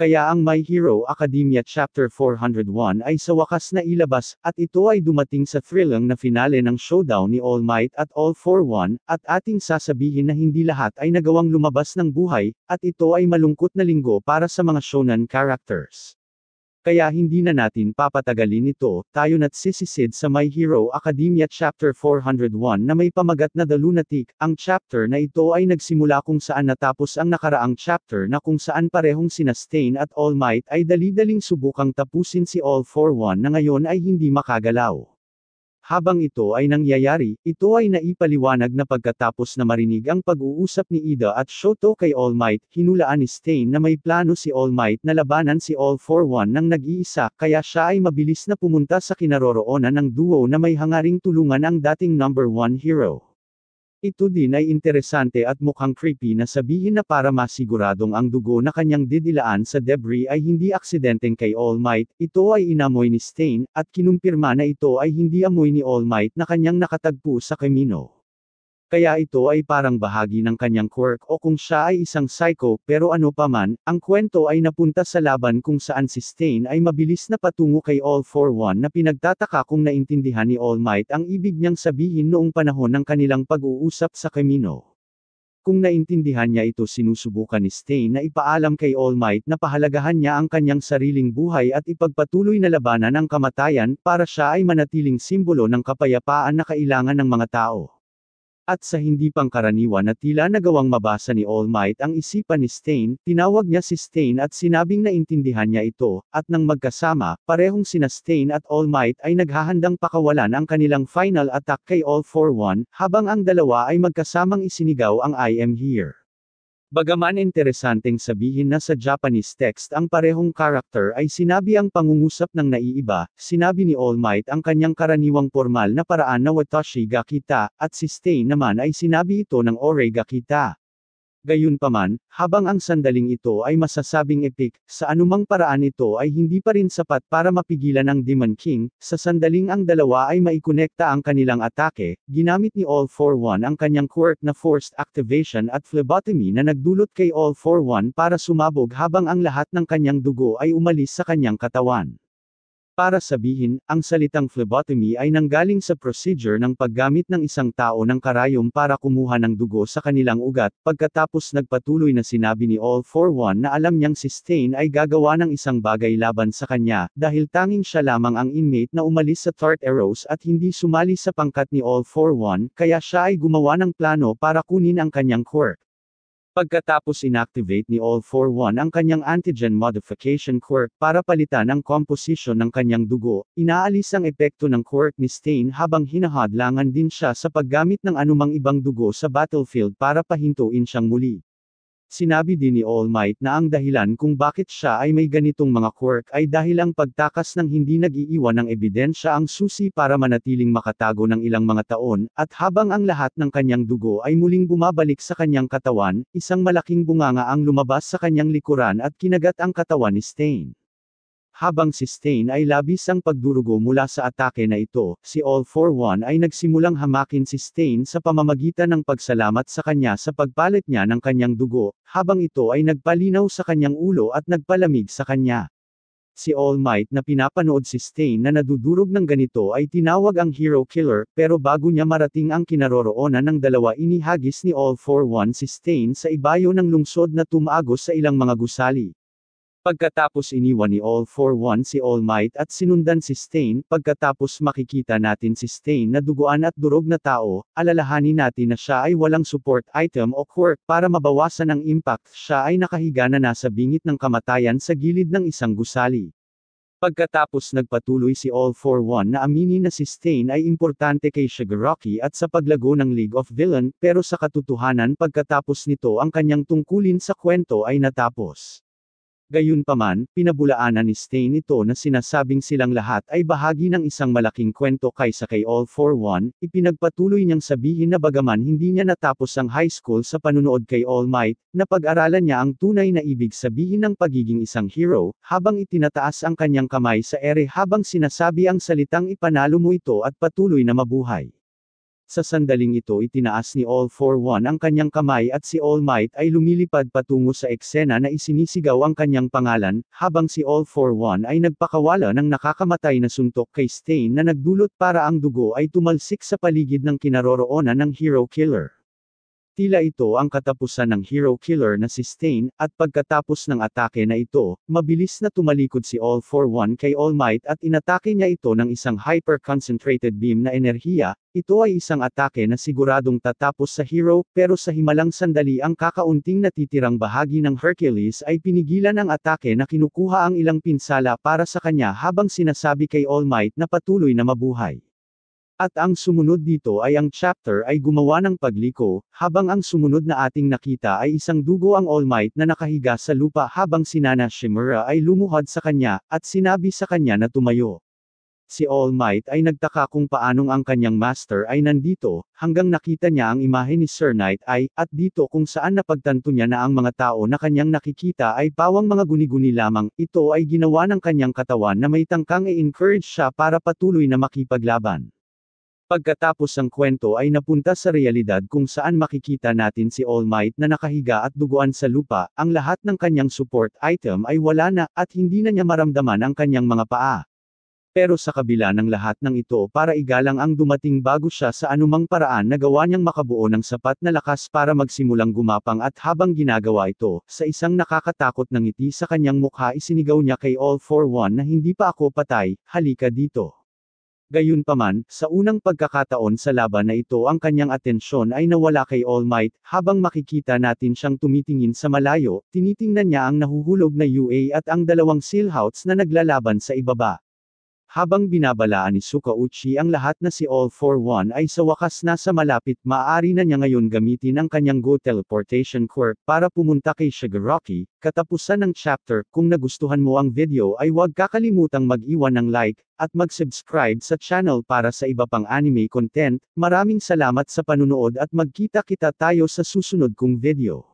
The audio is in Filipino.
Kaya ang My Hero Academia Chapter 401 ay sa wakas na ilabas, at ito ay dumating sa thrilling na finale ng showdown ni All Might at All For One, at ating sasabihin na hindi lahat ay nagawang lumabas ng buhay, at ito ay malungkot na linggo para sa mga shonen characters. Kaya hindi na natin papatagalin ito, tayo na't sisisid sa My Hero Academia Chapter 401 na may pamagat na The Lunatic, ang chapter na ito ay nagsimula kung saan natapos ang nakaraang chapter na kung saan parehong sina Stain at All Might ay dali-daling subukang tapusin si All For One na ngayon ay hindi makagalaw. Habang ito ay nangyayari, ito ay naipaliwanag na pagkatapos na marinig ang pag-uusap ni Ida at Shoto kay All Might, hinulaan ni Stain na may plano si All Might na labanan si All For One nang nag-iisa, kaya siya ay mabilis na pumunta sa kinaroroonan ng duo na may hangaring tulungan ang dating number one hero. Ito din ay interesante at mukhang creepy na sabihin na para masiguradong ang dugo na kanyang didilaan sa debris ay hindi aksidenteng kay All Might, ito ay inamoy ni Stain, at kinumpirma na ito ay hindi amoy ni All Might na kanyang nakatagpo sa kamino. Kaya ito ay parang bahagi ng kanyang quirk o kung siya ay isang psycho pero ano pa man, ang kwento ay napunta sa laban kung saan si Stain ay mabilis na patungo kay All For One na pinagtataka kung naintindihan ni All Might ang ibig niyang sabihin noong panahon ng kanilang pag-uusap sa Kamino. Kung naintindihan niya ito sinusubukan ni Stain na ipaalam kay All Might na pahalagahan niya ang kanyang sariling buhay at ipagpatuloy na labanan ang kamatayan para siya ay manatiling simbolo ng kapayapaan na kailangan ng mga tao. At sa hindi pangkaraniwan na tila nagawang mabasa ni All Might ang isipan ni Stain, tinawag niya si Stain at sinabing naintindihan niya ito, at nang magkasama, parehong sina Stain at All Might ay naghahandang pakawalan ang kanilang final attack kay All For One, habang ang dalawa ay magkasamang isinigaw ang I Am Here. Bagaman interesanteng sabihin na sa Japanese text ang parehong character ay sinabi ang pangungusap ng naiiba, sinabi ni All Might ang kanyang karaniwang formal na paraan na watashi ga kita, at si Stay naman ay sinabi ito ng ore ga kita. Gayunpaman, habang ang sandaling ito ay masasabing epic, sa anumang paraan ito ay hindi pa rin sapat para mapigilan ang Demon King, sa sandaling ang dalawa ay maikonekta ang kanilang atake, ginamit ni All For One ang kanyang quirk na Forced Activation at Phlebotomy na nagdulot kay All For One para sumabog habang ang lahat ng kanyang dugo ay umalis sa kanyang katawan para sabihin, ang salitang phlebotomy ay nanggaling sa procedure ng paggamit ng isang tao ng karayom para kumuha ng dugo sa kanilang ugat, pagkatapos nagpatuloy na sinabi ni All for One na alam niyang si Stain ay gagawa ng isang bagay laban sa kanya, dahil tanging siya lamang ang inmate na umalis sa Tart Arrows at hindi sumali sa pangkat ni All for One, kaya siya ay gumawa ng plano para kunin ang kanyang quirk. Pagkatapos inactivate ni All41 ang kanyang antigen modification quirk para palitan ang komposisyon ng kanyang dugo, inaalis ang epekto ng quirk ni Stain habang hinahadlangan din siya sa paggamit ng anumang ibang dugo sa battlefield para pahintuin siyang muli. Sinabi din ni All Might na ang dahilan kung bakit siya ay may ganitong mga quirk ay dahil ang pagtakas ng hindi nag-iiwan ng ebidensya ang susi para manatiling makatago ng ilang mga taon, at habang ang lahat ng kanyang dugo ay muling bumabalik sa kanyang katawan, isang malaking bunganga ang lumabas sa kanyang likuran at kinagat ang katawan ni Stain. Habang si Stain ay labis ang pagdurugo mula sa atake na ito, si All For One ay nagsimulang hamakin si Stain sa pamamagitan ng pagsalamat sa kanya sa pagpalit niya ng kanyang dugo, habang ito ay nagpalinaw sa kanyang ulo at nagpalamig sa kanya. Si All Might na pinapanood si Stain na nadudurog ng ganito ay tinawag ang Hero Killer, pero bago niya marating ang kinaroroonan ng dalawa inihagis ni All For One si Stain sa ibayo ng lungsod na tumaagos sa ilang mga gusali. Pagkatapos iniwan ni All for One si All Might at sinundan si Stain, pagkatapos makikita natin si Stain na duguan at durog na tao, alalahanin natin na siya ay walang support item o quirk para mabawasan ang impact siya ay nakahiga na nasa bingit ng kamatayan sa gilid ng isang gusali. Pagkatapos nagpatuloy si All for One na aminin na si Stain ay importante kay Shigaraki at sa paglago ng League of Villain, pero sa katotohanan pagkatapos nito ang kanyang tungkulin sa kwento ay natapos. Gayunpaman, pinabulaanan ni Stain ito na sinasabing silang lahat ay bahagi ng isang malaking kwento kaysa kay All for One, ipinagpatuloy niyang sabihin na bagaman hindi niya natapos ang high school sa panunood kay All Might, napag-aralan niya ang tunay na ibig sabihin ng pagiging isang hero, habang itinataas ang kanyang kamay sa ere habang sinasabi ang salitang ipanalo mo ito at patuloy na mabuhay. Sa sandaling ito itinaas ni All for One ang kanyang kamay at si All Might ay lumilipad patungo sa eksena na isinisigaw ang kanyang pangalan, habang si All for One ay nagpakawala ng nakakamatay na suntok kay Stain na nagdulot para ang dugo ay tumalsik sa paligid ng kinaroroonan ng Hero Killer. Tila ito ang katapusan ng hero killer na si Stain, at pagkatapos ng atake na ito, mabilis na tumalikod si All for One kay All Might at inatake niya ito ng isang hyper-concentrated beam na enerhiya, ito ay isang atake na siguradong tatapos sa hero, pero sa himalang sandali ang kakaunting natitirang bahagi ng Hercules ay pinigilan ang atake na kinukuha ang ilang pinsala para sa kanya habang sinasabi kay All Might na patuloy na mabuhay. At ang sumunod dito ay ang chapter ay gumawa ng pagliko, habang ang sumunod na ating nakita ay isang dugo ang All Might na nakahiga sa lupa habang si Nana Shimura ay lumuhod sa kanya, at sinabi sa kanya na tumayo. Si All Might ay nagtaka kung paanong ang kanyang master ay nandito, hanggang nakita niya ang imahe ni Sir Knight ay, at dito kung saan napagtanto niya na ang mga tao na kanyang nakikita ay pawang mga guni-guni lamang, ito ay ginawa ng kanyang katawan na may tangkang i-encourage siya para patuloy na makipaglaban. Pagkatapos ang kwento ay napunta sa realidad kung saan makikita natin si All Might na nakahiga at duguan sa lupa, ang lahat ng kanyang support item ay wala na, at hindi na niya maramdaman ang kanyang mga paa. Pero sa kabila ng lahat ng ito para igalang ang dumating bago siya sa anumang paraan na gawa niyang makabuo ng sapat na lakas para magsimulang gumapang at habang ginagawa ito, sa isang nakakatakot na ng ngiti sa kanyang mukha isinigaw niya kay All For One na hindi pa ako patay, halika dito. Gayunpaman, sa unang pagkakataon sa laban na ito ang kanyang atensyon ay nawala kay All Might, habang makikita natin siyang tumitingin sa malayo, tinitingnan niya ang nahuhulog na UA at ang dalawang silhouts na naglalaban sa ibaba. Habang binabalaan ni Sukauchi ang lahat na si All for One ay sa wakas na sa malapit maaari na niya ngayon gamitin ang kanyang Go Teleportation Quirk para pumunta kay Shigaraki, katapusan ng chapter, kung nagustuhan mo ang video ay huwag kakalimutang mag-iwan ng like, at mag-subscribe sa channel para sa iba pang anime content, maraming salamat sa panunood at magkita kita tayo sa susunod kong video.